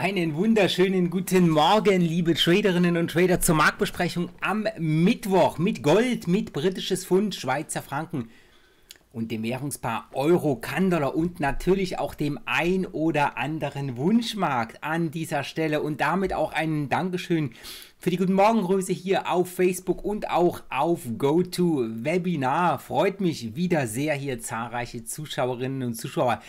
Einen wunderschönen guten Morgen, liebe Traderinnen und Trader, zur Marktbesprechung am Mittwoch mit Gold, mit britisches Pfund, Schweizer Franken und dem Währungspaar Euro, Kandler und natürlich auch dem ein oder anderen Wunschmarkt an dieser Stelle und damit auch ein Dankeschön für die guten Morgengröße hier auf Facebook und auch auf GoToWebinar. Freut mich wieder sehr hier zahlreiche Zuschauerinnen und Zuschauer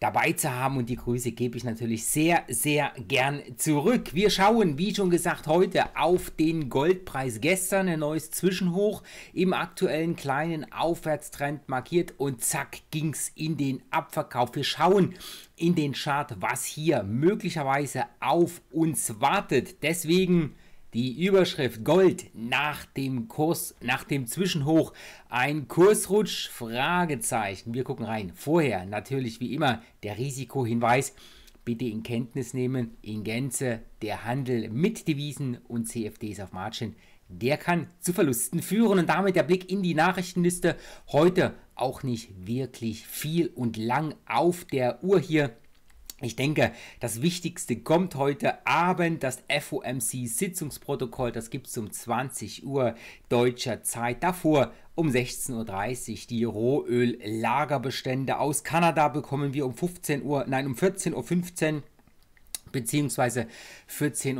dabei zu haben und die Grüße gebe ich natürlich sehr, sehr gern zurück. Wir schauen, wie schon gesagt, heute auf den Goldpreis gestern, ein neues Zwischenhoch im aktuellen kleinen Aufwärtstrend markiert und zack ging es in den Abverkauf. Wir schauen in den Chart, was hier möglicherweise auf uns wartet. Deswegen die Überschrift Gold nach dem Kurs, nach dem Zwischenhoch, ein Kursrutsch? Fragezeichen. Wir gucken rein. Vorher natürlich wie immer der Risikohinweis. Bitte in Kenntnis nehmen, in Gänze der Handel mit Devisen und CFDs auf Margin, der kann zu Verlusten führen und damit der Blick in die Nachrichtenliste. Heute auch nicht wirklich viel und lang auf der Uhr hier. Ich denke, das Wichtigste kommt heute Abend, das FOMC-Sitzungsprotokoll, das gibt es um 20 Uhr deutscher Zeit. Davor um 16.30 Uhr die Rohöl-Lagerbestände aus Kanada bekommen wir um 15 Uhr, nein, um 14.15 Uhr beziehungsweise 14.30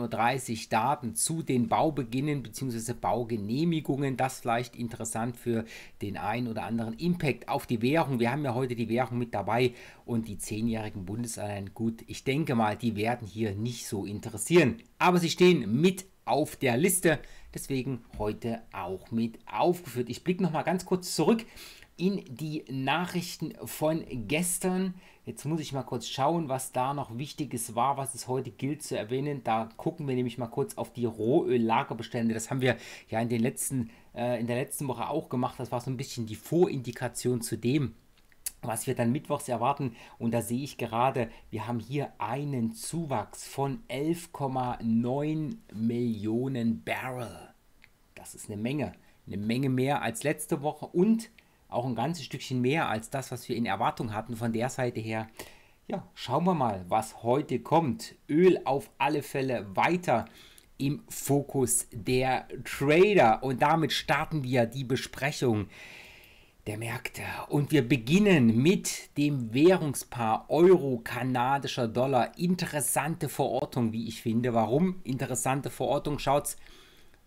Uhr Daten zu den Baubeginnen bzw. Baugenehmigungen. Das vielleicht interessant für den einen oder anderen Impact auf die Währung. Wir haben ja heute die Währung mit dabei und die zehnjährigen Bundesanleihen. Gut, ich denke mal, die werden hier nicht so interessieren. Aber sie stehen mit auf der Liste, deswegen heute auch mit aufgeführt. Ich blicke nochmal ganz kurz zurück in die Nachrichten von gestern. Jetzt muss ich mal kurz schauen, was da noch Wichtiges war, was es heute gilt zu erwähnen. Da gucken wir nämlich mal kurz auf die Rohöllagerbestände. Das haben wir ja in, den letzten, äh, in der letzten Woche auch gemacht. Das war so ein bisschen die Vorindikation zu dem, was wir dann mittwochs erwarten. Und da sehe ich gerade, wir haben hier einen Zuwachs von 11,9 Millionen Barrel. Das ist eine Menge. Eine Menge mehr als letzte Woche und auch ein ganzes Stückchen mehr als das, was wir in Erwartung hatten. Von der Seite her, ja, schauen wir mal, was heute kommt. Öl auf alle Fälle weiter im Fokus der Trader. Und damit starten wir die Besprechung der Märkte. Und wir beginnen mit dem Währungspaar Euro-Kanadischer Dollar. Interessante Verortung, wie ich finde. Warum interessante Verortung? Schaut's.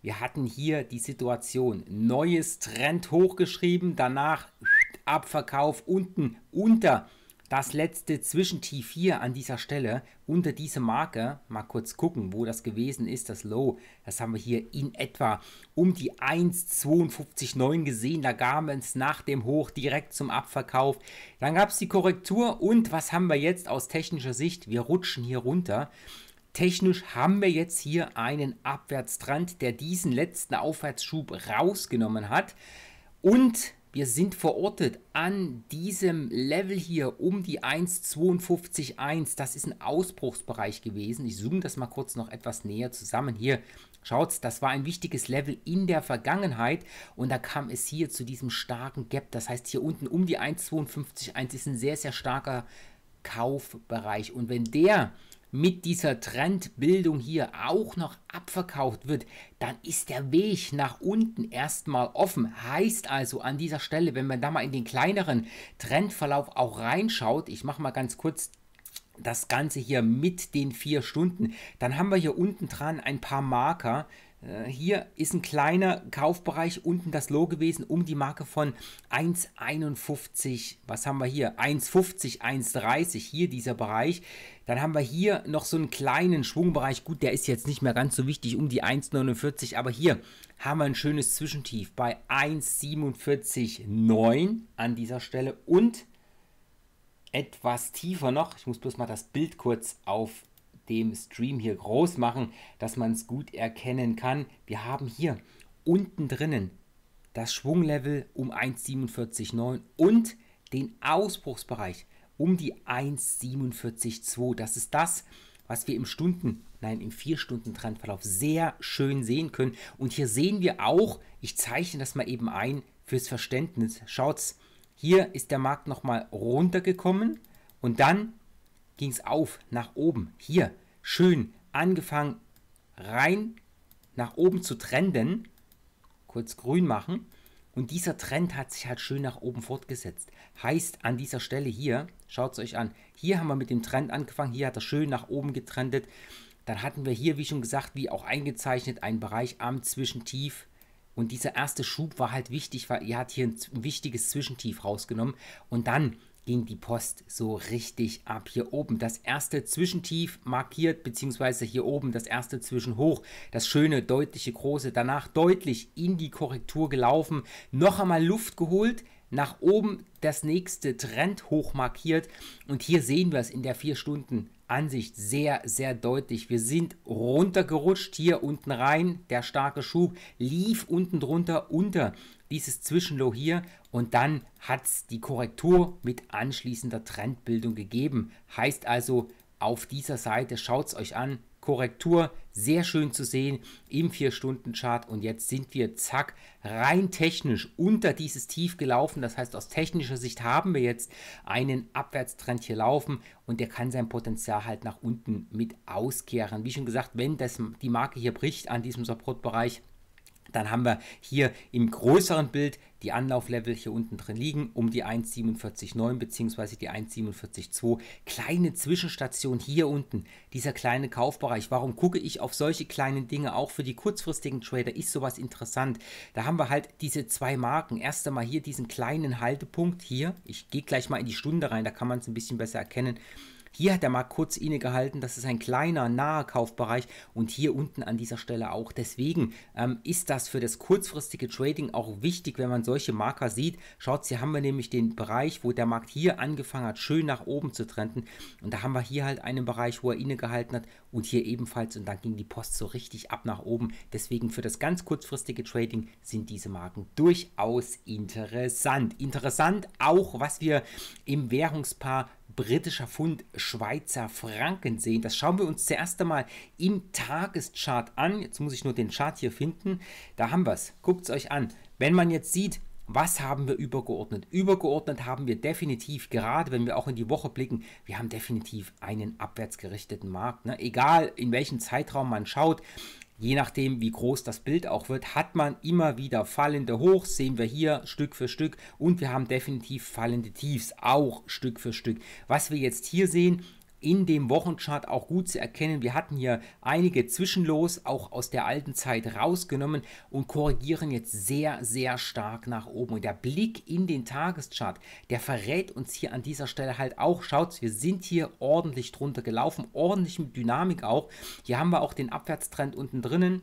Wir hatten hier die Situation, neues Trend hochgeschrieben, danach Abverkauf unten unter das letzte Zwischentief hier an dieser Stelle unter diese Marke, mal kurz gucken, wo das gewesen ist, das Low, das haben wir hier in etwa um die 1,52,9 gesehen, da kam es nach dem Hoch direkt zum Abverkauf, dann gab es die Korrektur und was haben wir jetzt aus technischer Sicht, wir rutschen hier runter Technisch haben wir jetzt hier einen Abwärtstrand, der diesen letzten Aufwärtsschub rausgenommen hat. Und wir sind verortet an diesem Level hier um die 1,52,1. Das ist ein Ausbruchsbereich gewesen. Ich zoome das mal kurz noch etwas näher zusammen. Hier, schaut's, das war ein wichtiges Level in der Vergangenheit. Und da kam es hier zu diesem starken Gap. Das heißt, hier unten um die 1,52,1 ist ein sehr, sehr starker Kaufbereich. Und wenn der mit dieser Trendbildung hier auch noch abverkauft wird, dann ist der Weg nach unten erstmal offen. Heißt also an dieser Stelle, wenn man da mal in den kleineren Trendverlauf auch reinschaut, ich mache mal ganz kurz das Ganze hier mit den vier Stunden, dann haben wir hier unten dran ein paar Marker, äh, hier ist ein kleiner Kaufbereich unten das Low gewesen, um die Marke von 1,51. Was haben wir hier? 1,50, 1,30, hier dieser Bereich. Dann haben wir hier noch so einen kleinen Schwungbereich. Gut, der ist jetzt nicht mehr ganz so wichtig, um die 1,49. Aber hier haben wir ein schönes Zwischentief bei 1,47,9 an dieser Stelle. Und etwas tiefer noch, ich muss bloß mal das Bild kurz auf dem Stream hier groß machen, dass man es gut erkennen kann. Wir haben hier unten drinnen das Schwunglevel um 1,47,9 und den Ausbruchsbereich um die 1,47,2. Das ist das, was wir im Stunden, nein, im 4-Stunden-Trendverlauf sehr schön sehen können. Und hier sehen wir auch, ich zeichne das mal eben ein fürs Verständnis. Schaut's, hier ist der Markt nochmal runtergekommen und dann ging es auf nach oben. Hier schön angefangen rein nach oben zu trenden, kurz grün machen. Und dieser Trend hat sich halt schön nach oben fortgesetzt. Heißt an dieser Stelle hier, schaut es euch an, hier haben wir mit dem Trend angefangen, hier hat er schön nach oben getrendet. Dann hatten wir hier, wie schon gesagt, wie auch eingezeichnet, einen Bereich am Zwischentief. Und dieser erste Schub war halt wichtig, weil er hat hier ein wichtiges Zwischentief rausgenommen. Und dann ging die Post so richtig ab. Hier oben das erste Zwischentief markiert, beziehungsweise hier oben das erste Zwischenhoch. Das schöne, deutliche, große. Danach deutlich in die Korrektur gelaufen. Noch einmal Luft geholt. Nach oben das nächste Trend hoch markiert. Und hier sehen wir es in der 4 Stunden Ansicht sehr, sehr deutlich. Wir sind runtergerutscht hier unten rein. Der starke Schub lief unten drunter unter dieses Zwischenlow hier und dann hat es die Korrektur mit anschließender Trendbildung gegeben. Heißt also, auf dieser Seite schaut es euch an, Korrektur, sehr schön zu sehen im 4-Stunden-Chart. Und jetzt sind wir, zack, rein technisch unter dieses Tief gelaufen. Das heißt, aus technischer Sicht haben wir jetzt einen Abwärtstrend hier laufen und der kann sein Potenzial halt nach unten mit auskehren. Wie schon gesagt, wenn das, die Marke hier bricht an diesem Supportbereich, dann haben wir hier im größeren Bild die Anlauflevel hier unten drin liegen, um die 1,47,9 bzw. die 1,47,2. Kleine Zwischenstation hier unten, dieser kleine Kaufbereich. Warum gucke ich auf solche kleinen Dinge? Auch für die kurzfristigen Trader ist sowas interessant. Da haben wir halt diese zwei Marken. Erst einmal hier diesen kleinen Haltepunkt hier. Ich gehe gleich mal in die Stunde rein, da kann man es ein bisschen besser erkennen. Hier hat er mal kurz innegehalten, das ist ein kleiner, naher Kaufbereich und hier unten an dieser Stelle auch. Deswegen ähm, ist das für das kurzfristige Trading auch wichtig, wenn man solche Marker sieht. Schaut, hier haben wir nämlich den Bereich, wo der Markt hier angefangen hat, schön nach oben zu trenden und da haben wir hier halt einen Bereich, wo er innegehalten hat und hier ebenfalls und dann ging die Post so richtig ab nach oben. Deswegen für das ganz kurzfristige Trading sind diese Marken durchaus interessant. Interessant auch, was wir im Währungspaar britischer Pfund, Schweizer Franken sehen. Das schauen wir uns zuerst einmal im Tageschart an. Jetzt muss ich nur den Chart hier finden. Da haben wir es. Guckt es euch an. Wenn man jetzt sieht, was haben wir übergeordnet? Übergeordnet haben wir definitiv, gerade wenn wir auch in die Woche blicken, wir haben definitiv einen abwärtsgerichteten Markt. Ne? Egal in welchem Zeitraum man schaut, je nachdem, wie groß das Bild auch wird, hat man immer wieder fallende Hochs, sehen wir hier Stück für Stück und wir haben definitiv fallende Tiefs, auch Stück für Stück. Was wir jetzt hier sehen, in dem Wochenchart auch gut zu erkennen. Wir hatten hier einige Zwischenlos auch aus der alten Zeit rausgenommen und korrigieren jetzt sehr, sehr stark nach oben. Und der Blick in den Tageschart, der verrät uns hier an dieser Stelle halt auch. Schaut, wir sind hier ordentlich drunter gelaufen, ordentlich mit Dynamik auch. Hier haben wir auch den Abwärtstrend unten drinnen.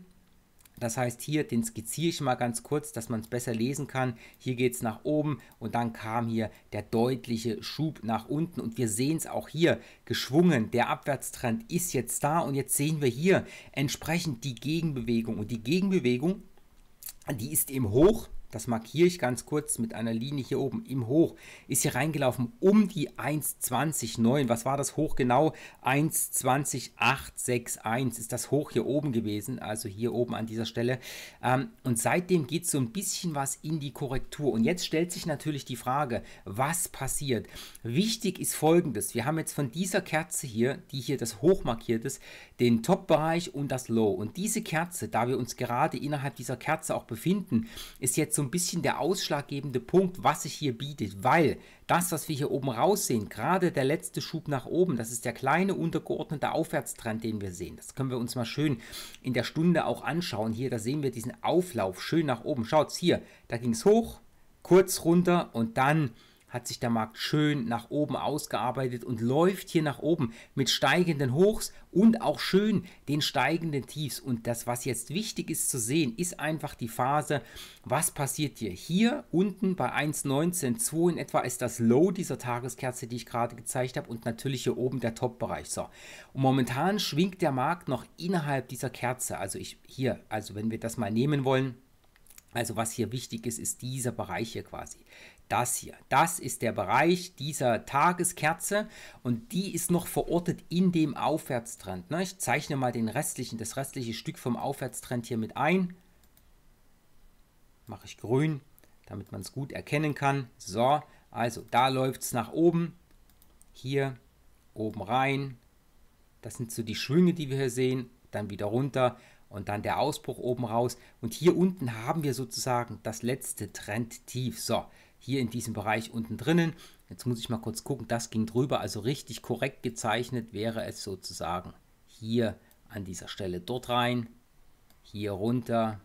Das heißt, hier, den skizziere ich mal ganz kurz, dass man es besser lesen kann. Hier geht es nach oben und dann kam hier der deutliche Schub nach unten. Und wir sehen es auch hier geschwungen. Der Abwärtstrend ist jetzt da und jetzt sehen wir hier entsprechend die Gegenbewegung. Und die Gegenbewegung, die ist eben hoch das markiere ich ganz kurz mit einer Linie hier oben im Hoch. Ist hier reingelaufen um die 1,209. Was war das Hoch genau? 1,20861 ist das Hoch hier oben gewesen. Also hier oben an dieser Stelle. Ähm, und seitdem geht so ein bisschen was in die Korrektur. Und jetzt stellt sich natürlich die Frage, was passiert? Wichtig ist folgendes. Wir haben jetzt von dieser Kerze hier, die hier das Hoch markiert ist, den Top-Bereich und das Low. Und diese Kerze, da wir uns gerade innerhalb dieser Kerze auch befinden, ist jetzt so ein bisschen der ausschlaggebende Punkt, was sich hier bietet, weil das, was wir hier oben raus sehen, gerade der letzte Schub nach oben, das ist der kleine untergeordnete Aufwärtstrend, den wir sehen. Das können wir uns mal schön in der Stunde auch anschauen. Hier, da sehen wir diesen Auflauf schön nach oben. Schaut's hier, da ging es hoch, kurz runter und dann hat sich der Markt schön nach oben ausgearbeitet und läuft hier nach oben mit steigenden Hochs und auch schön den steigenden Tiefs. Und das, was jetzt wichtig ist zu sehen, ist einfach die Phase, was passiert hier. Hier unten bei 1,19,2 in etwa ist das Low dieser Tageskerze, die ich gerade gezeigt habe und natürlich hier oben der Top-Bereich. So. Und momentan schwingt der Markt noch innerhalb dieser Kerze. Also ich hier, also wenn wir das mal nehmen wollen, also was hier wichtig ist, ist dieser Bereich hier quasi das hier. Das ist der Bereich dieser Tageskerze und die ist noch verortet in dem Aufwärtstrend. Ne? Ich zeichne mal den restlichen, das restliche Stück vom Aufwärtstrend hier mit ein. Mache ich grün, damit man es gut erkennen kann. So, also da läuft es nach oben. Hier oben rein. Das sind so die Schwünge, die wir hier sehen. Dann wieder runter und dann der Ausbruch oben raus. Und hier unten haben wir sozusagen das letzte Trendtief. So, hier in diesem Bereich unten drinnen. Jetzt muss ich mal kurz gucken, das ging drüber, also richtig korrekt gezeichnet wäre es sozusagen hier an dieser Stelle dort rein, hier runter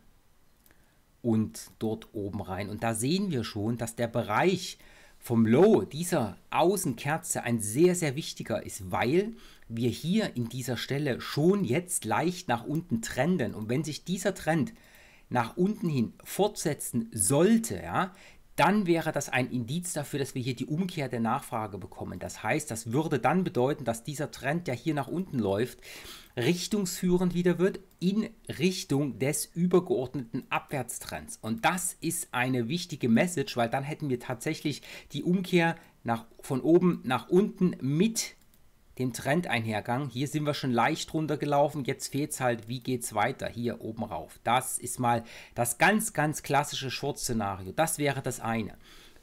und dort oben rein. Und da sehen wir schon, dass der Bereich vom Low dieser Außenkerze ein sehr, sehr wichtiger ist, weil wir hier in dieser Stelle schon jetzt leicht nach unten trenden. Und wenn sich dieser Trend nach unten hin fortsetzen sollte, ja, dann wäre das ein Indiz dafür, dass wir hier die Umkehr der Nachfrage bekommen. Das heißt, das würde dann bedeuten, dass dieser Trend, der hier nach unten läuft, richtungsführend wieder wird in Richtung des übergeordneten Abwärtstrends. Und das ist eine wichtige Message, weil dann hätten wir tatsächlich die Umkehr nach, von oben nach unten mit dem Trendeinhergang. Hier sind wir schon leicht runtergelaufen. Jetzt fehlt es halt, wie geht es weiter hier oben rauf. Das ist mal das ganz, ganz klassische Short-Szenario. Das wäre das eine.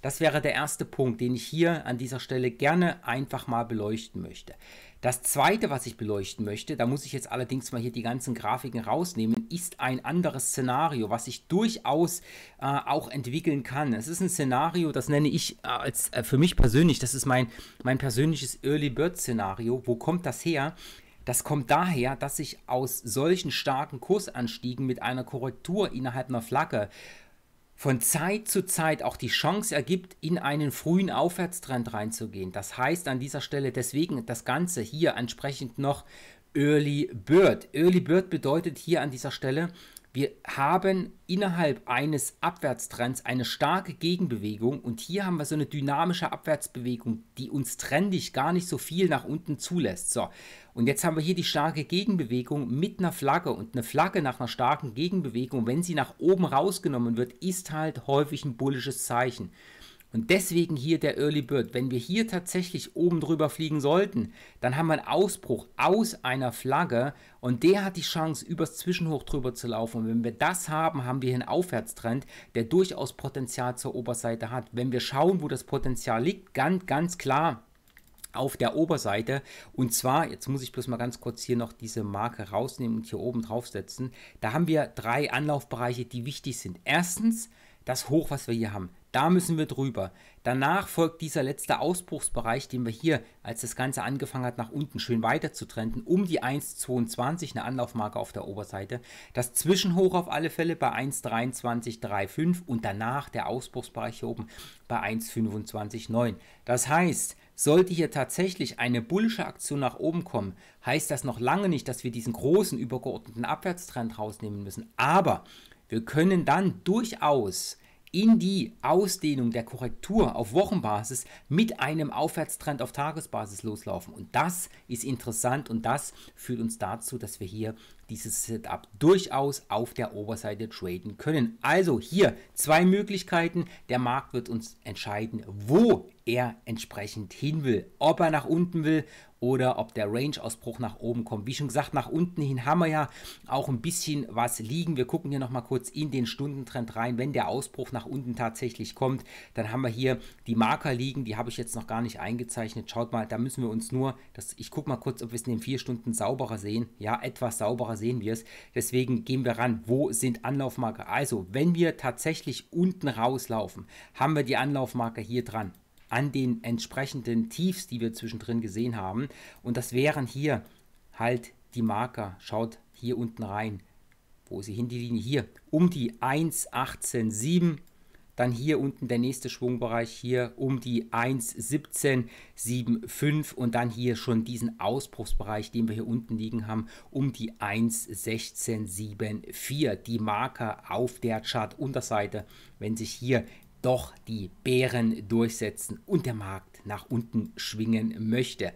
Das wäre der erste Punkt, den ich hier an dieser Stelle gerne einfach mal beleuchten möchte. Das zweite, was ich beleuchten möchte, da muss ich jetzt allerdings mal hier die ganzen Grafiken rausnehmen, ist ein anderes Szenario, was sich durchaus äh, auch entwickeln kann. Es ist ein Szenario, das nenne ich äh, als äh, für mich persönlich, das ist mein, mein persönliches Early Bird Szenario. Wo kommt das her? Das kommt daher, dass ich aus solchen starken Kursanstiegen mit einer Korrektur innerhalb einer Flagge von Zeit zu Zeit auch die Chance ergibt, in einen frühen Aufwärtstrend reinzugehen. Das heißt an dieser Stelle deswegen das Ganze hier entsprechend noch Early Bird. Early Bird bedeutet hier an dieser Stelle, wir haben innerhalb eines Abwärtstrends eine starke Gegenbewegung und hier haben wir so eine dynamische Abwärtsbewegung, die uns trendig gar nicht so viel nach unten zulässt. So, und jetzt haben wir hier die starke Gegenbewegung mit einer Flagge und eine Flagge nach einer starken Gegenbewegung, wenn sie nach oben rausgenommen wird, ist halt häufig ein bullisches Zeichen. Und deswegen hier der Early Bird. Wenn wir hier tatsächlich oben drüber fliegen sollten, dann haben wir einen Ausbruch aus einer Flagge und der hat die Chance, übers Zwischenhoch drüber zu laufen. Und wenn wir das haben, haben wir hier einen Aufwärtstrend, der durchaus Potenzial zur Oberseite hat. Wenn wir schauen, wo das Potenzial liegt, ganz, ganz klar auf der Oberseite und zwar, jetzt muss ich bloß mal ganz kurz hier noch diese Marke rausnehmen und hier oben draufsetzen, da haben wir drei Anlaufbereiche, die wichtig sind. Erstens das Hoch, was wir hier haben. Da müssen wir drüber. Danach folgt dieser letzte Ausbruchsbereich, den wir hier, als das Ganze angefangen hat, nach unten schön weiter zu trennen, um die 1,22, eine Anlaufmarke auf der Oberseite. Das Zwischenhoch auf alle Fälle bei 1,23,35 und danach der Ausbruchsbereich hier oben bei 1,25,9. Das heißt, sollte hier tatsächlich eine bullische Aktion nach oben kommen, heißt das noch lange nicht, dass wir diesen großen übergeordneten Abwärtstrend rausnehmen müssen. Aber wir können dann durchaus in die Ausdehnung der Korrektur auf Wochenbasis mit einem Aufwärtstrend auf Tagesbasis loslaufen. Und das ist interessant und das führt uns dazu, dass wir hier dieses Setup durchaus auf der Oberseite traden können. Also hier zwei Möglichkeiten. Der Markt wird uns entscheiden, wo er entsprechend hin will. Ob er nach unten will oder ob der Range-Ausbruch nach oben kommt. Wie schon gesagt, nach unten hin haben wir ja auch ein bisschen was liegen. Wir gucken hier nochmal kurz in den Stundentrend rein. Wenn der Ausbruch nach unten tatsächlich kommt, dann haben wir hier die Marker liegen. Die habe ich jetzt noch gar nicht eingezeichnet. Schaut mal, da müssen wir uns nur, das, ich gucke mal kurz, ob wir es in den vier Stunden sauberer sehen. Ja, etwas sauberer sehen wir es. Deswegen gehen wir ran. Wo sind Anlaufmarker? Also, wenn wir tatsächlich unten rauslaufen, haben wir die Anlaufmarker hier dran an den entsprechenden Tiefs, die wir zwischendrin gesehen haben. Und das wären hier halt die Marker. Schaut hier unten rein. Wo ist sie hin, die Linie? Hier um die 1,187 dann hier unten der nächste Schwungbereich hier um die 1,1775 und dann hier schon diesen Ausbruchsbereich, den wir hier unten liegen haben, um die 1,1674. Die Marker auf der Chart-Unterseite, wenn sich hier doch die Bären durchsetzen und der Markt nach unten schwingen möchte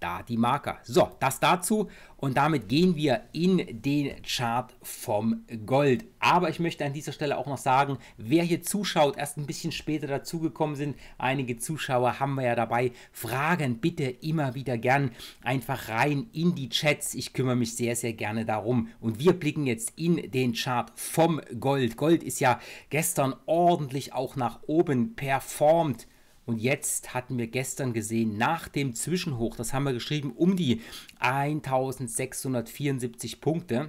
da die Marker. So, das dazu und damit gehen wir in den Chart vom Gold. Aber ich möchte an dieser Stelle auch noch sagen, wer hier zuschaut, erst ein bisschen später dazugekommen sind, einige Zuschauer haben wir ja dabei, Fragen bitte immer wieder gern einfach rein in die Chats. Ich kümmere mich sehr, sehr gerne darum. Und wir blicken jetzt in den Chart vom Gold. Gold ist ja gestern ordentlich auch nach oben performt. Und jetzt hatten wir gestern gesehen, nach dem Zwischenhoch, das haben wir geschrieben, um die 1674 Punkte.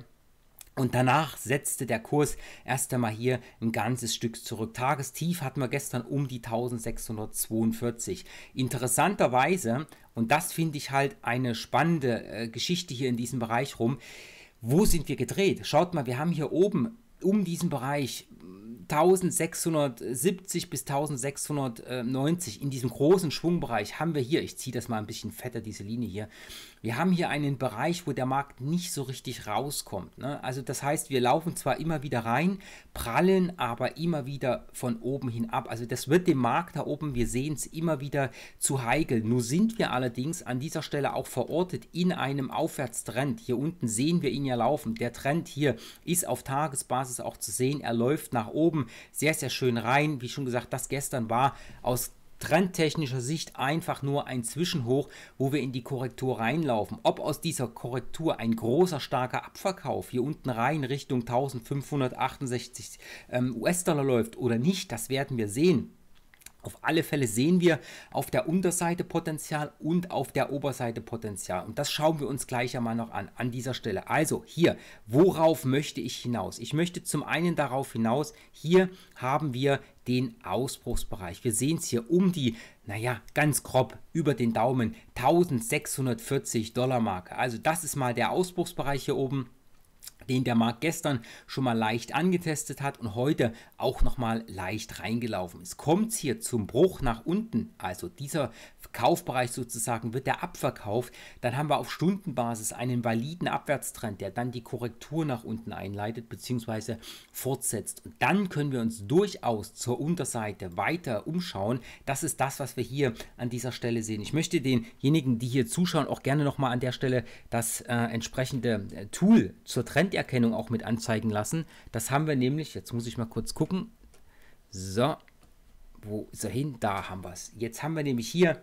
Und danach setzte der Kurs erst einmal hier ein ganzes Stück zurück. Tagestief hatten wir gestern um die 1642. Interessanterweise, und das finde ich halt eine spannende äh, Geschichte hier in diesem Bereich rum, wo sind wir gedreht? Schaut mal, wir haben hier oben um diesen Bereich 1670 bis 1690 in diesem großen Schwungbereich haben wir hier, ich ziehe das mal ein bisschen fetter, diese Linie hier, wir haben hier einen Bereich, wo der Markt nicht so richtig rauskommt. Ne? Also das heißt, wir laufen zwar immer wieder rein, prallen aber immer wieder von oben hin ab. Also das wird dem Markt da oben, wir sehen es immer wieder zu heikel. Nur sind wir allerdings an dieser Stelle auch verortet in einem Aufwärtstrend. Hier unten sehen wir ihn ja laufen. Der Trend hier ist auf Tagesbasis auch zu sehen. Er läuft nach oben sehr, sehr schön rein. Wie schon gesagt, das gestern war aus trendtechnischer Sicht einfach nur ein Zwischenhoch, wo wir in die Korrektur reinlaufen. Ob aus dieser Korrektur ein großer, starker Abverkauf hier unten rein Richtung 1568 ähm, US-Dollar läuft oder nicht, das werden wir sehen. Auf alle Fälle sehen wir auf der Unterseite Potenzial und auf der Oberseite Potenzial. Und das schauen wir uns gleich einmal noch an, an dieser Stelle. Also hier, worauf möchte ich hinaus? Ich möchte zum einen darauf hinaus, hier haben wir den Ausbruchsbereich. Wir sehen es hier um die, naja, ganz grob über den Daumen, 1640 Dollar Marke. Also das ist mal der Ausbruchsbereich hier oben den der Markt gestern schon mal leicht angetestet hat und heute auch noch mal leicht reingelaufen ist. Kommt es hier zum Bruch nach unten, also dieser Kaufbereich sozusagen wird der Abverkauf, dann haben wir auf Stundenbasis einen validen Abwärtstrend, der dann die Korrektur nach unten einleitet bzw. fortsetzt. Und dann können wir uns durchaus zur Unterseite weiter umschauen. Das ist das, was wir hier an dieser Stelle sehen. Ich möchte denjenigen, die hier zuschauen, auch gerne nochmal an der Stelle das äh, entsprechende äh, Tool zur Trenderkennung auch mit anzeigen lassen. Das haben wir nämlich, jetzt muss ich mal kurz gucken. So, wo ist er hin? Da haben wir es. Jetzt haben wir nämlich hier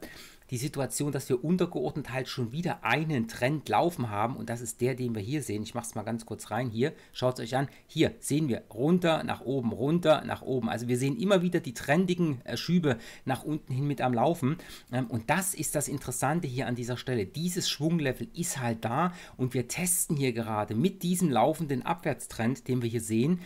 die Situation, dass wir untergeordnet halt schon wieder einen Trend laufen haben und das ist der, den wir hier sehen. Ich mache es mal ganz kurz rein hier. Schaut es euch an. Hier sehen wir runter, nach oben, runter, nach oben. Also wir sehen immer wieder die trendigen äh, Schübe nach unten hin mit am Laufen ähm, und das ist das Interessante hier an dieser Stelle. Dieses Schwunglevel ist halt da und wir testen hier gerade mit diesem laufenden Abwärtstrend, den wir hier sehen,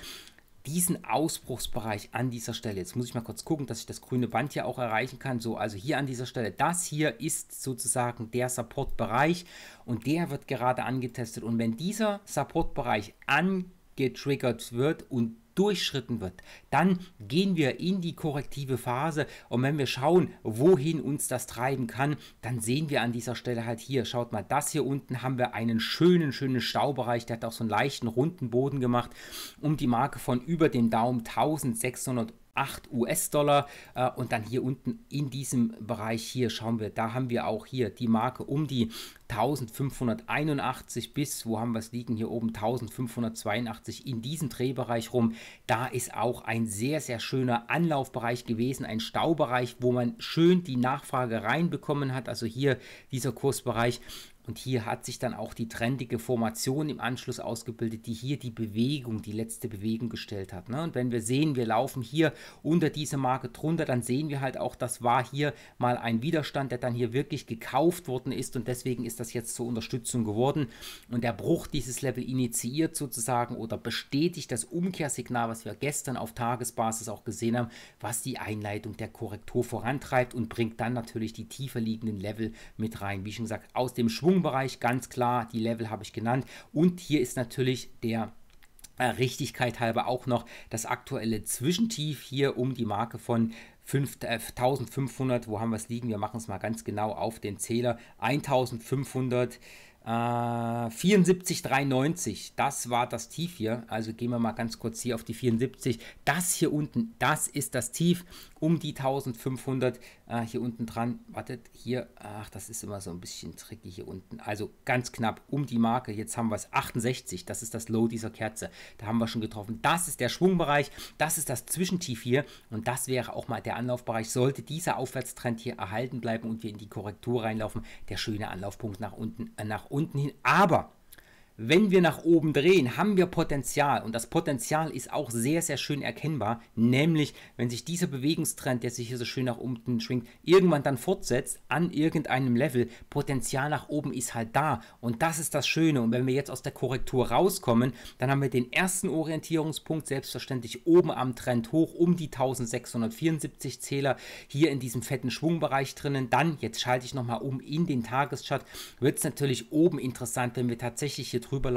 diesen Ausbruchsbereich an dieser Stelle, jetzt muss ich mal kurz gucken, dass ich das grüne Band hier auch erreichen kann, so, also hier an dieser Stelle, das hier ist sozusagen der Supportbereich und der wird gerade angetestet und wenn dieser Supportbereich angetriggert wird und durchschritten wird, dann gehen wir in die korrektive Phase und wenn wir schauen, wohin uns das treiben kann, dann sehen wir an dieser Stelle halt hier, schaut mal, das hier unten haben wir einen schönen, schönen Staubereich, der hat auch so einen leichten runden Boden gemacht um die Marke von über dem Daumen 1600 Euro 8 US-Dollar. Äh, und dann hier unten in diesem Bereich hier schauen wir, da haben wir auch hier die Marke um die 1581 bis, wo haben wir es liegen, hier oben 1582 in diesem Drehbereich rum. Da ist auch ein sehr, sehr schöner Anlaufbereich gewesen, ein Staubereich, wo man schön die Nachfrage reinbekommen hat. Also hier dieser Kursbereich und hier hat sich dann auch die trendige Formation im Anschluss ausgebildet, die hier die Bewegung, die letzte Bewegung gestellt hat. Ne? Und wenn wir sehen, wir laufen hier unter diese Marke drunter, dann sehen wir halt auch, das war hier mal ein Widerstand, der dann hier wirklich gekauft worden ist und deswegen ist das jetzt zur Unterstützung geworden. Und der Bruch dieses Level initiiert sozusagen oder bestätigt das Umkehrsignal, was wir gestern auf Tagesbasis auch gesehen haben, was die Einleitung der Korrektur vorantreibt und bringt dann natürlich die tiefer liegenden Level mit rein. Wie schon gesagt, aus dem Schwung Schwungbereich ganz klar, die Level habe ich genannt. Und hier ist natürlich der äh, Richtigkeit halber auch noch das aktuelle Zwischentief hier um die Marke von 5, äh, 1500. Wo haben wir es liegen? Wir machen es mal ganz genau auf den Zähler. 1574,93. Äh, das war das Tief hier. Also gehen wir mal ganz kurz hier auf die 74. Das hier unten, das ist das Tief um die 1500. Ah, hier unten dran, wartet, hier, ach, das ist immer so ein bisschen tricky hier unten. Also ganz knapp um die Marke, jetzt haben wir es, 68, das ist das Low dieser Kerze. Da haben wir schon getroffen, das ist der Schwungbereich, das ist das Zwischentief hier und das wäre auch mal der Anlaufbereich. Sollte dieser Aufwärtstrend hier erhalten bleiben und wir in die Korrektur reinlaufen, der schöne Anlaufpunkt nach unten, äh, nach unten hin. Aber wenn wir nach oben drehen, haben wir Potenzial und das Potenzial ist auch sehr, sehr schön erkennbar, nämlich wenn sich dieser Bewegungstrend, der sich hier so schön nach unten schwingt, irgendwann dann fortsetzt an irgendeinem Level, Potenzial nach oben ist halt da und das ist das Schöne und wenn wir jetzt aus der Korrektur rauskommen, dann haben wir den ersten Orientierungspunkt selbstverständlich oben am Trend hoch um die 1674 Zähler hier in diesem fetten Schwungbereich drinnen, dann, jetzt schalte ich nochmal um in den Tageschart, wird es natürlich oben interessant, wenn wir tatsächlich hier drüber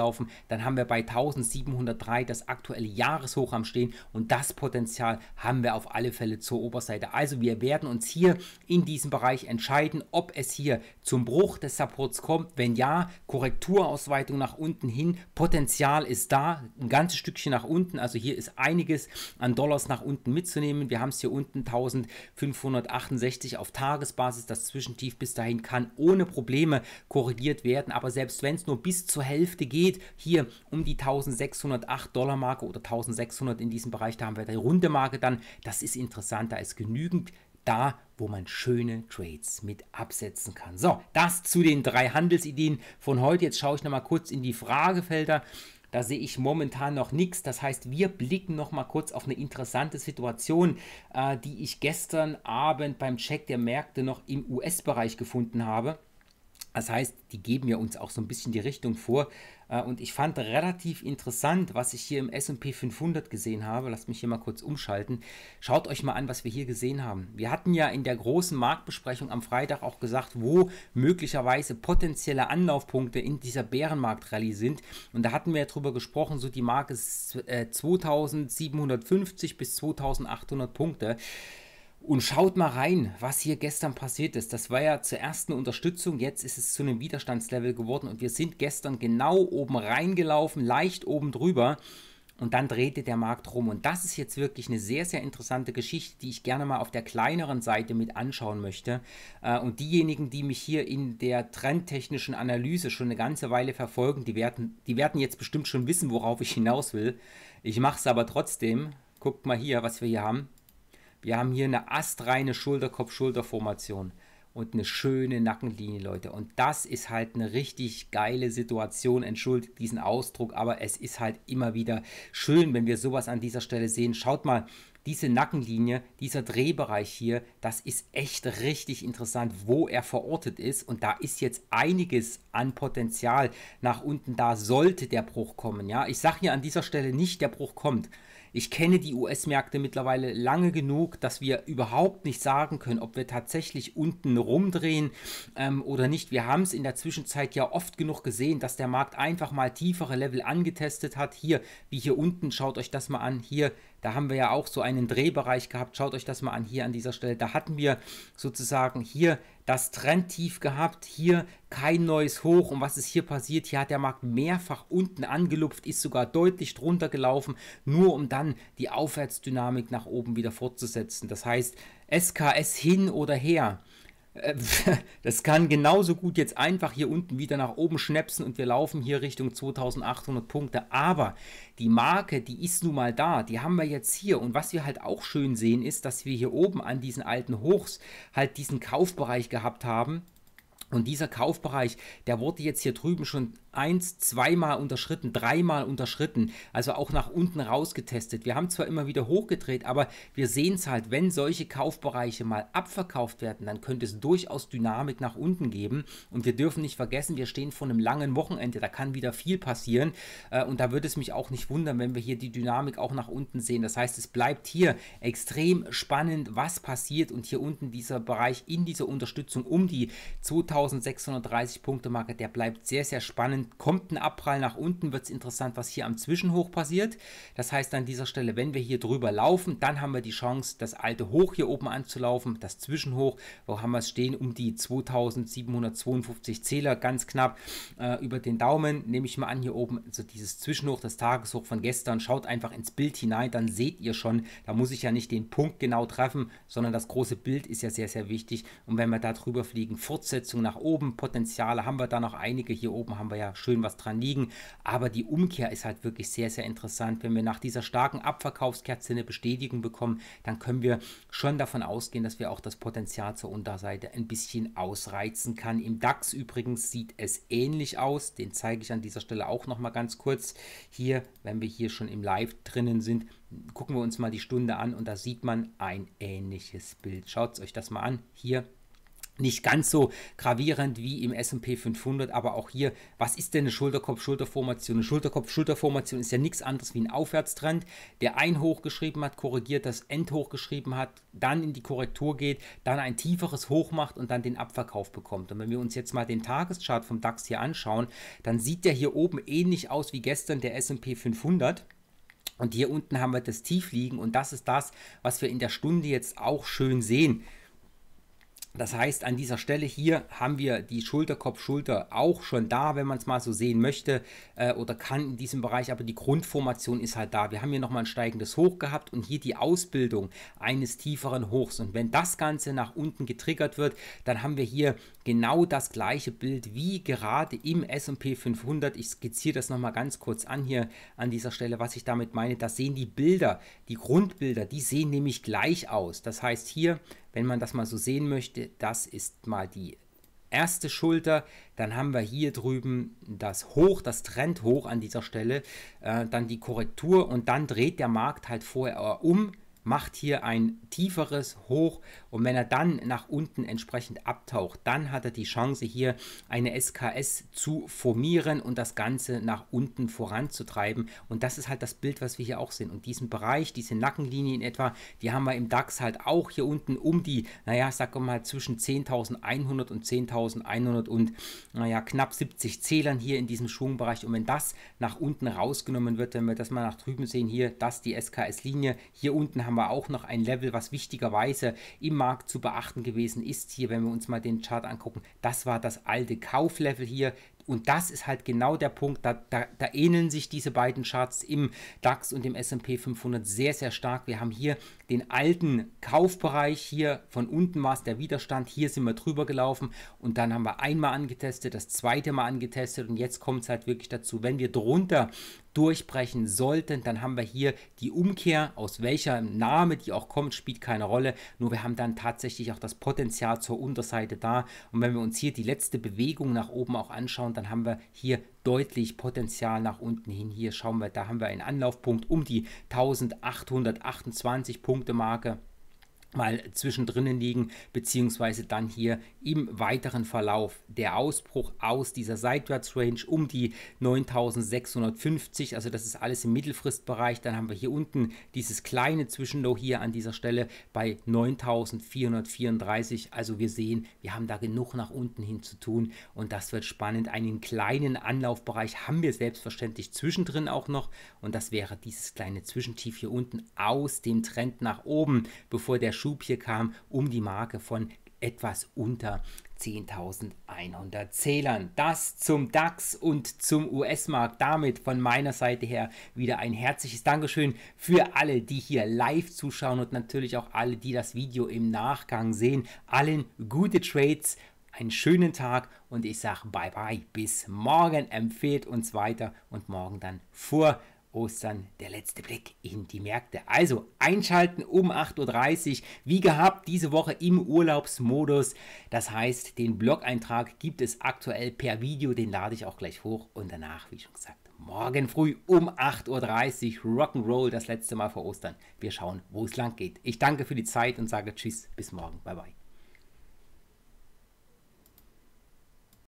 dann haben wir bei 1703 das aktuelle Jahreshoch am Stehen und das Potenzial haben wir auf alle Fälle zur Oberseite. Also wir werden uns hier in diesem Bereich entscheiden, ob es hier zum Bruch des Supports kommt. Wenn ja, Korrekturausweitung nach unten hin, Potenzial ist da, ein ganzes Stückchen nach unten. Also hier ist einiges an Dollars nach unten mitzunehmen. Wir haben es hier unten 1568 auf Tagesbasis. Das Zwischentief bis dahin kann ohne Probleme korrigiert werden. Aber selbst wenn es nur bis zur Hälfte Geschichte geht hier um die 1608 Dollar Marke oder 1600 in diesem Bereich, da haben wir die runde Marke dann. Das ist interessant, da ist genügend da, wo man schöne Trades mit absetzen kann. So, das zu den drei Handelsideen von heute. Jetzt schaue ich nochmal kurz in die Fragefelder. Da sehe ich momentan noch nichts. Das heißt, wir blicken noch mal kurz auf eine interessante Situation, äh, die ich gestern Abend beim Check der Märkte noch im US-Bereich gefunden habe. Das heißt, die geben ja uns auch so ein bisschen die Richtung vor. Äh, und ich fand relativ interessant, was ich hier im SP 500 gesehen habe. Lasst mich hier mal kurz umschalten. Schaut euch mal an, was wir hier gesehen haben. Wir hatten ja in der großen Marktbesprechung am Freitag auch gesagt, wo möglicherweise potenzielle Anlaufpunkte in dieser Bärenmarktrallye sind. Und da hatten wir ja drüber gesprochen, so die Marke ist 2750 äh, bis 2800 Punkte. Und schaut mal rein, was hier gestern passiert ist. Das war ja zur ersten Unterstützung, jetzt ist es zu einem Widerstandslevel geworden und wir sind gestern genau oben reingelaufen, leicht oben drüber und dann drehte der Markt rum. Und das ist jetzt wirklich eine sehr, sehr interessante Geschichte, die ich gerne mal auf der kleineren Seite mit anschauen möchte. Äh, und diejenigen, die mich hier in der trendtechnischen Analyse schon eine ganze Weile verfolgen, die werden, die werden jetzt bestimmt schon wissen, worauf ich hinaus will. Ich mache es aber trotzdem. Guckt mal hier, was wir hier haben. Wir haben hier eine astreine Schulterkopf-Schulterformation und eine schöne Nackenlinie, Leute. Und das ist halt eine richtig geile Situation. Entschuldigt diesen Ausdruck, aber es ist halt immer wieder schön, wenn wir sowas an dieser Stelle sehen. Schaut mal, diese Nackenlinie, dieser Drehbereich hier, das ist echt richtig interessant, wo er verortet ist. Und da ist jetzt einiges an Potenzial nach unten da, sollte der Bruch kommen. Ja, ich sage hier an dieser Stelle nicht, der Bruch kommt. Ich kenne die US-Märkte mittlerweile lange genug, dass wir überhaupt nicht sagen können, ob wir tatsächlich unten rumdrehen ähm, oder nicht. Wir haben es in der Zwischenzeit ja oft genug gesehen, dass der Markt einfach mal tiefere Level angetestet hat. Hier, wie hier unten, schaut euch das mal an. Hier da haben wir ja auch so einen Drehbereich gehabt. Schaut euch das mal an hier an dieser Stelle. Da hatten wir sozusagen hier das Trendtief gehabt, hier kein neues Hoch. Und was ist hier passiert? Hier hat der Markt mehrfach unten angelupft, ist sogar deutlich drunter gelaufen, nur um dann die Aufwärtsdynamik nach oben wieder fortzusetzen. Das heißt, SKS hin oder her äh, das kann genauso gut jetzt einfach hier unten wieder nach oben schnäpsen und wir laufen hier Richtung 2800 Punkte. Aber die Marke, die ist nun mal da, die haben wir jetzt hier. Und was wir halt auch schön sehen, ist, dass wir hier oben an diesen alten Hochs halt diesen Kaufbereich gehabt haben. Und dieser Kaufbereich, der wurde jetzt hier drüben schon eins, zweimal unterschritten, dreimal unterschritten, also auch nach unten rausgetestet. Wir haben zwar immer wieder hochgedreht, aber wir sehen es halt, wenn solche Kaufbereiche mal abverkauft werden, dann könnte es durchaus Dynamik nach unten geben. Und wir dürfen nicht vergessen, wir stehen vor einem langen Wochenende, da kann wieder viel passieren. Äh, und da würde es mich auch nicht wundern, wenn wir hier die Dynamik auch nach unten sehen. Das heißt, es bleibt hier extrem spannend, was passiert. Und hier unten dieser Bereich in dieser Unterstützung um die 2630 Punkte Marke, der bleibt sehr, sehr spannend kommt ein Abprall nach unten, wird es interessant, was hier am Zwischenhoch passiert. Das heißt an dieser Stelle, wenn wir hier drüber laufen, dann haben wir die Chance, das alte Hoch hier oben anzulaufen, das Zwischenhoch, wo haben wir es stehen, um die 2752 Zähler, ganz knapp äh, über den Daumen, nehme ich mal an, hier oben, also dieses Zwischenhoch, das Tageshoch von gestern, schaut einfach ins Bild hinein, dann seht ihr schon, da muss ich ja nicht den Punkt genau treffen, sondern das große Bild ist ja sehr, sehr wichtig und wenn wir da drüber fliegen, Fortsetzung nach oben, Potenziale haben wir da noch einige, hier oben haben wir ja schön was dran liegen. Aber die Umkehr ist halt wirklich sehr, sehr interessant. Wenn wir nach dieser starken Abverkaufskerze eine Bestätigung bekommen, dann können wir schon davon ausgehen, dass wir auch das Potenzial zur Unterseite ein bisschen ausreizen kann. Im DAX übrigens sieht es ähnlich aus. Den zeige ich an dieser Stelle auch nochmal ganz kurz. Hier, wenn wir hier schon im Live drinnen sind, gucken wir uns mal die Stunde an und da sieht man ein ähnliches Bild. Schaut euch das mal an. Hier nicht ganz so gravierend wie im S&P 500, aber auch hier, was ist denn eine Schulterkopf-Schulterformation? Eine Schulterkopf-Schulterformation ist ja nichts anderes wie ein Aufwärtstrend, der ein Hoch geschrieben hat, korrigiert, das Endhoch geschrieben hat, dann in die Korrektur geht, dann ein tieferes Hoch macht und dann den Abverkauf bekommt. Und wenn wir uns jetzt mal den Tageschart vom DAX hier anschauen, dann sieht der hier oben ähnlich aus wie gestern der S&P 500. Und hier unten haben wir das Tiefliegen und das ist das, was wir in der Stunde jetzt auch schön sehen. Das heißt, an dieser Stelle hier haben wir die Schulterkopf-Schulter auch schon da, wenn man es mal so sehen möchte äh, oder kann in diesem Bereich, aber die Grundformation ist halt da. Wir haben hier nochmal ein steigendes Hoch gehabt und hier die Ausbildung eines tieferen Hochs. Und wenn das Ganze nach unten getriggert wird, dann haben wir hier genau das gleiche Bild wie gerade im S&P 500. Ich skizziere das nochmal ganz kurz an hier an dieser Stelle, was ich damit meine. Das sehen die Bilder, die Grundbilder, die sehen nämlich gleich aus. Das heißt hier, wenn man das mal so sehen möchte, das ist mal die erste Schulter, dann haben wir hier drüben das Hoch, das Trend hoch an dieser Stelle, äh, dann die Korrektur und dann dreht der Markt halt vorher um macht hier ein tieferes Hoch und wenn er dann nach unten entsprechend abtaucht, dann hat er die Chance hier eine SKS zu formieren und das Ganze nach unten voranzutreiben und das ist halt das Bild, was wir hier auch sehen und diesen Bereich, diese Nackenlinie in etwa, die haben wir im DAX halt auch hier unten um die, naja, sag mal zwischen 10.100 und 10.100 und naja, knapp 70 Zählern hier in diesem Schwungbereich und wenn das nach unten rausgenommen wird, wenn wir das mal nach drüben sehen hier, das die SKS-Linie, hier unten haben haben wir auch noch ein Level, was wichtigerweise im Markt zu beachten gewesen ist. Hier, wenn wir uns mal den Chart angucken, das war das alte Kauflevel hier. Und das ist halt genau der Punkt, da, da, da, ähneln sich diese beiden Charts im DAX und im SP 500 sehr, sehr stark. Wir haben hier den alten Kaufbereich. Hier von unten war es der Widerstand, hier sind wir drüber gelaufen und dann haben wir einmal angetestet, das zweite Mal angetestet und jetzt kommt es halt wirklich dazu, wenn wir drunter durchbrechen sollten, dann haben wir hier die Umkehr, aus welcher Name die auch kommt, spielt keine Rolle, nur wir haben dann tatsächlich auch das Potenzial zur Unterseite da und wenn wir uns hier die letzte Bewegung nach oben auch anschauen, dann haben wir hier deutlich Potenzial nach unten hin. Hier schauen wir, da haben wir einen Anlaufpunkt um die 1828 Punkte Marke mal zwischendrin liegen, beziehungsweise dann hier im weiteren Verlauf der Ausbruch aus dieser Range um die 9650, also das ist alles im Mittelfristbereich, dann haben wir hier unten dieses kleine Zwischenlow hier an dieser Stelle bei 9434, also wir sehen, wir haben da genug nach unten hin zu tun und das wird spannend, einen kleinen Anlaufbereich haben wir selbstverständlich zwischendrin auch noch und das wäre dieses kleine Zwischentief hier unten aus dem Trend nach oben, bevor der Schub hier kam, um die Marke von etwas unter 10.100 Zählern. Das zum DAX und zum US-Markt. Damit von meiner Seite her wieder ein herzliches Dankeschön für alle, die hier live zuschauen und natürlich auch alle, die das Video im Nachgang sehen. Allen gute Trades, einen schönen Tag und ich sage bye bye. Bis morgen. Empfehlt uns weiter und morgen dann vor Ostern der letzte Blick in die Märkte. Also einschalten um 8.30 Uhr, wie gehabt, diese Woche im Urlaubsmodus. Das heißt, den Blog-Eintrag gibt es aktuell per Video, den lade ich auch gleich hoch und danach, wie schon gesagt, morgen früh um 8.30 Uhr Rock'n'Roll, das letzte Mal vor Ostern. Wir schauen, wo es lang geht. Ich danke für die Zeit und sage Tschüss, bis morgen, bye bye.